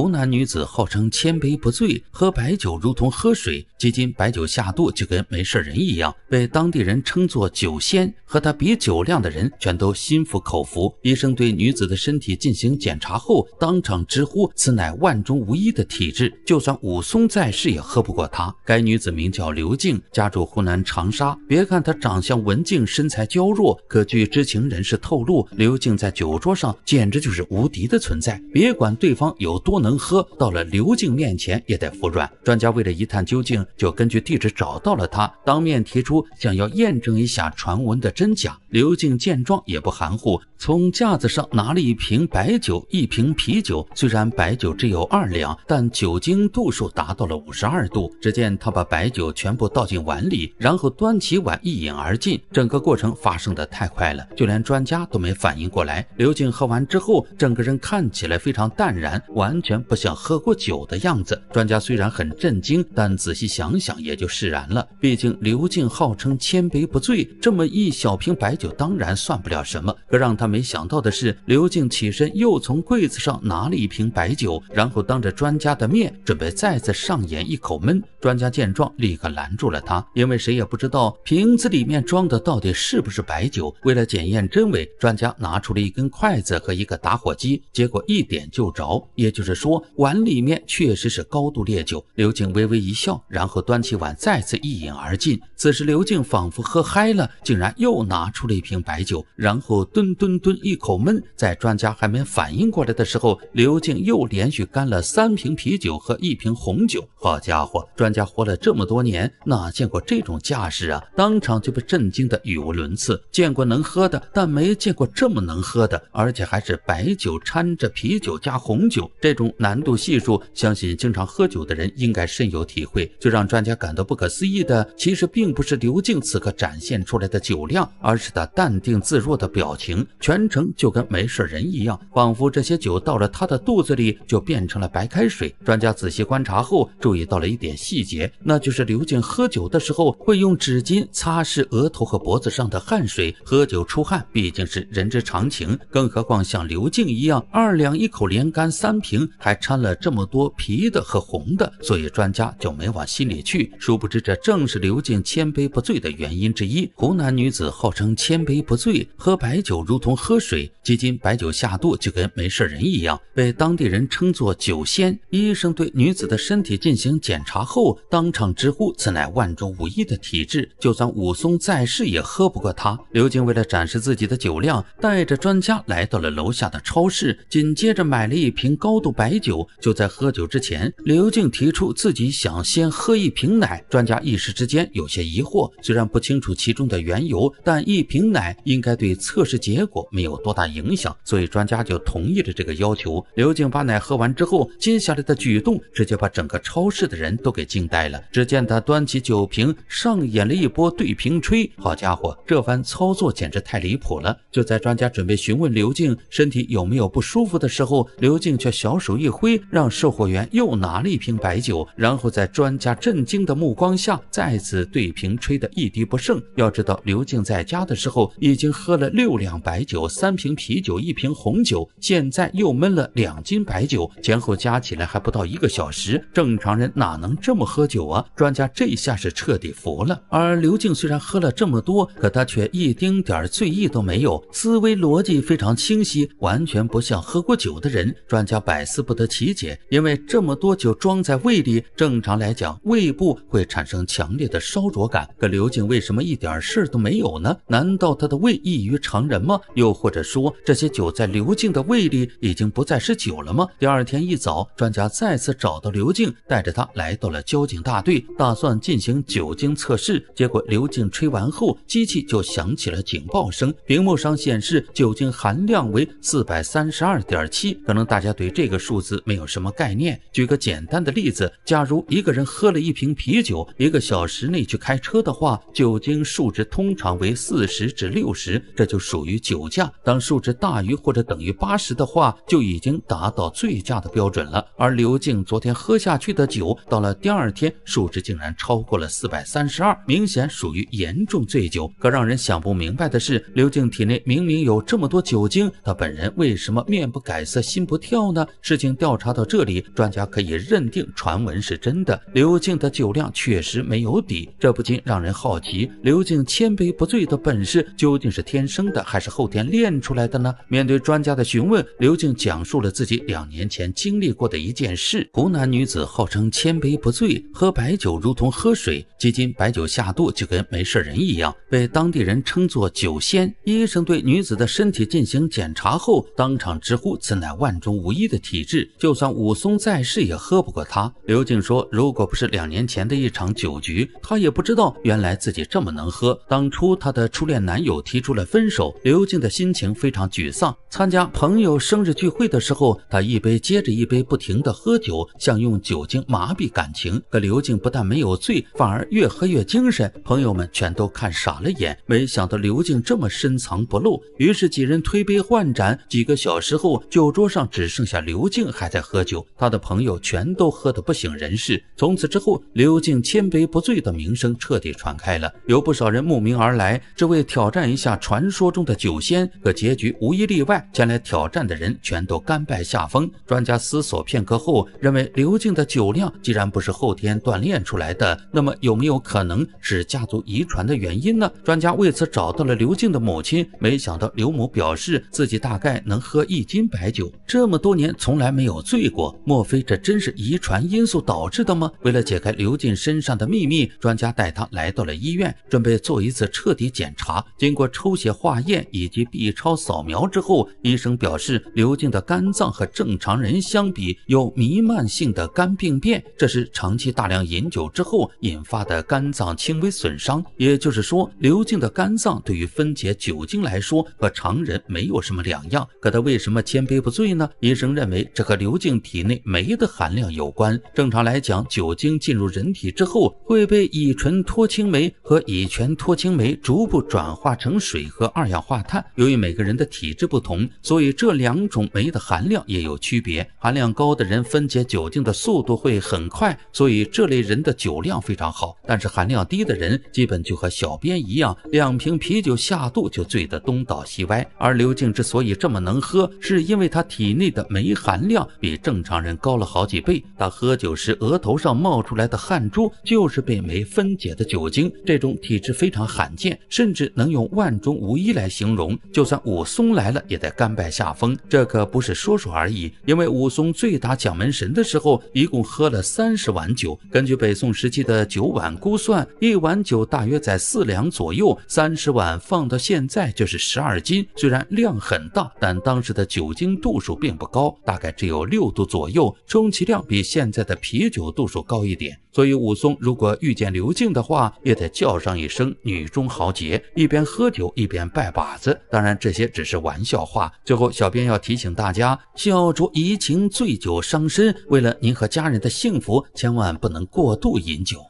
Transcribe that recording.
湖南女子号称千杯不醉，喝白酒如同喝水，几斤白酒下肚就跟没事人一样，被当地人称作酒仙。和她比酒量的人全都心服口服。医生对女子的身体进行检查后，当场直呼此乃万中无一的体质，就算武松在世也喝不过她。该女子名叫刘静，家住湖南长沙。别看她长相文静，身材娇弱，可据知情人士透露，刘静在酒桌上简直就是无敌的存在。别管对方有多能。能喝到了刘静面前也得服软。专家为了一探究竟，就根据地址找到了他，当面提出想要验证一下传闻的真假。刘静见状也不含糊，从架子上拿了一瓶白酒、一瓶啤酒。虽然白酒只有二两，但酒精度数达到了五十二度。只见他把白酒全部倒进碗里，然后端起碗一饮而尽。整个过程发生的太快了，就连专家都没反应过来。刘静喝完之后，整个人看起来非常淡然，完全。不想喝过酒的样子。专家虽然很震惊，但仔细想想也就释然了。毕竟刘静号称千杯不醉，这么一小瓶白酒当然算不了什么。可让他没想到的是，刘静起身又从柜子上拿了一瓶白酒，然后当着专家的面准备再次上演一口闷。专家见状立刻拦住了他，因为谁也不知道瓶子里面装的到底是不是白酒。为了检验真伪，专家拿出了一根筷子和一个打火机，结果一点就着。也就是说。碗里面确实是高度烈酒。刘静微微一笑，然后端起碗再次一饮而尽。此时刘静仿佛喝嗨了，竟然又拿出了一瓶白酒，然后吨吨吨一口闷。在专家还没反应过来的时候，刘静又连续干了三瓶啤酒和一瓶红酒。好家伙，专家活了这么多年，哪见过这种架势啊？当场就被震惊的语无伦次。见过能喝的，但没见过这么能喝的，而且还是白酒掺着啤酒加红酒这种。难度系数，相信经常喝酒的人应该深有体会。就让专家感到不可思议的，其实并不是刘静此刻展现出来的酒量，而是他淡定自若的表情，全程就跟没事人一样，仿佛这些酒到了他的肚子里就变成了白开水。专家仔细观察后，注意到了一点细节，那就是刘静喝酒的时候会用纸巾擦拭额头和脖子上的汗水。喝酒出汗，毕竟是人之常情，更何况像刘静一样，二两一口连干三瓶。还掺了这么多啤的和红的，所以专家就没往心里去。殊不知，这正是刘静千杯不醉的原因之一。湖南女子号称千杯不醉，喝白酒如同喝水，几斤白酒下肚就跟没事人一样，被当地人称作酒仙。医生对女子的身体进行检查后，当场直呼：“此乃万中无一的体质，就算武松在世也喝不过她。”刘静为了展示自己的酒量，带着专家来到了楼下的超市，紧接着买了一瓶高度白。白酒就在喝酒之前，刘静提出自己想先喝一瓶奶。专家一时之间有些疑惑，虽然不清楚其中的缘由，但一瓶奶应该对测试结果没有多大影响，所以专家就同意了这个要求。刘静把奶喝完之后，接下来的举动直接把整个超市的人都给惊呆了。只见他端起酒瓶，上演了一波对瓶吹。好家伙，这番操作简直太离谱了！就在专家准备询问刘静身体有没有不舒服的时候，刘静却小手。一挥，让售货员又拿了一瓶白酒，然后在专家震惊的目光下，再次对瓶吹得一滴不剩。要知道，刘静在家的时候已经喝了六两白酒、三瓶啤酒、一瓶红酒，现在又闷了两斤白酒，前后加起来还不到一个小时。正常人哪能这么喝酒啊？专家这下是彻底服了。而刘静虽然喝了这么多，可他却一丁点醉意都没有，思维逻辑非常清晰，完全不像喝过酒的人。专家百思。不得其解，因为这么多酒装在胃里，正常来讲胃部会产生强烈的烧灼感。可刘静为什么一点事都没有呢？难道她的胃异于常人吗？又或者说，这些酒在刘静的胃里已经不再是酒了吗？第二天一早，专家再次找到刘静，带着他来到了交警大队，打算进行酒精测试。结果刘静吹完后，机器就响起了警报声，屏幕上显示酒精含量为四百三十二点七。可能大家对这个数。没有什么概念。举个简单的例子，假如一个人喝了一瓶啤酒，一个小时内去开车的话，酒精数值通常为四十至六十，这就属于酒驾。当数值大于或者等于八十的话，就已经达到醉驾的标准了。而刘静昨天喝下去的酒，到了第二天数值竟然超过了四百三十二，明显属于严重醉酒。可让人想不明白的是，刘静体内明明有这么多酒精，她本人为什么面不改色心不跳呢？事情。调查到这里，专家可以认定传闻是真的。刘静的酒量确实没有底，这不禁让人好奇，刘静千杯不醉的本事究竟是天生的，还是后天练出来的呢？面对专家的询问，刘静讲述了自己两年前经历过的一件事：湖南女子号称千杯不醉，喝白酒如同喝水，几斤白酒下肚就跟没事人一样，被当地人称作酒仙。医生对女子的身体进行检查后，当场直呼此乃万中无一的体质。就算武松在世也喝不过他。刘静说，如果不是两年前的一场酒局，他也不知道原来自己这么能喝。当初他的初恋男友提出了分手，刘静的心情非常沮丧。参加朋友生日聚会的时候，他一杯接着一杯不停的喝酒，想用酒精麻痹感情。可刘静不但没有醉，反而越喝越精神，朋友们全都看傻了眼。没想到刘静这么深藏不露，于是几人推杯换盏，几个小时后，酒桌上只剩下刘静。还在喝酒，他的朋友全都喝得不省人事。从此之后，刘静千杯不醉的名声彻底传开了，有不少人慕名而来，只为挑战一下传说中的酒仙。可结局无一例外，前来挑战的人全都甘拜下风。专家思索片刻后，认为刘静的酒量既然不是后天锻炼出来的，那么有没有可能是家族遗传的原因呢？专家为此找到了刘静的母亲，没想到刘某表示自己大概能喝一斤白酒，这么多年从来。没有罪过，莫非这真是遗传因素导致的吗？为了解开刘进身上的秘密，专家带他来到了医院，准备做一次彻底检查。经过抽血化验以及 B 超扫描之后，医生表示刘静的肝脏和正常人相比有弥漫性的肝病变，这是长期大量饮酒之后引发的肝脏轻微损伤。也就是说，刘静的肝脏对于分解酒精来说和常人没有什么两样。可他为什么千杯不醉呢？医生认为。这和刘静体内酶的含量有关。正常来讲，酒精进入人体之后会被乙醇脱氢酶和乙醛脱氢酶逐步转化成水和二氧化碳。由于每个人的体质不同，所以这两种酶的含量也有区别。含量高的人分解酒精的速度会很快，所以这类人的酒量非常好。但是含量低的人基本就和小编一样，两瓶啤酒下肚就醉得东倒西歪。而刘静之所以这么能喝，是因为他体内的酶含。量。量比正常人高了好几倍，他喝酒时额头上冒出来的汗珠就是被酶分解的酒精。这种体质非常罕见，甚至能用万中无一来形容。就算武松来了，也得甘拜下风。这可不是说说而已，因为武松醉打蒋门神的时候，一共喝了三十碗酒。根据北宋时期的酒碗估算，一碗酒大约在四两左右，三十碗放到现在就是十二斤。虽然量很大，但当时的酒精度数并不高，大概。只有六度左右，充其量比现在的啤酒度数高一点。所以武松如果遇见刘静的话，也得叫上一声“女中豪杰”，一边喝酒一边拜把子。当然，这些只是玩笑话。最后，小编要提醒大家：，小酌怡情，醉酒伤身。为了您和家人的幸福，千万不能过度饮酒。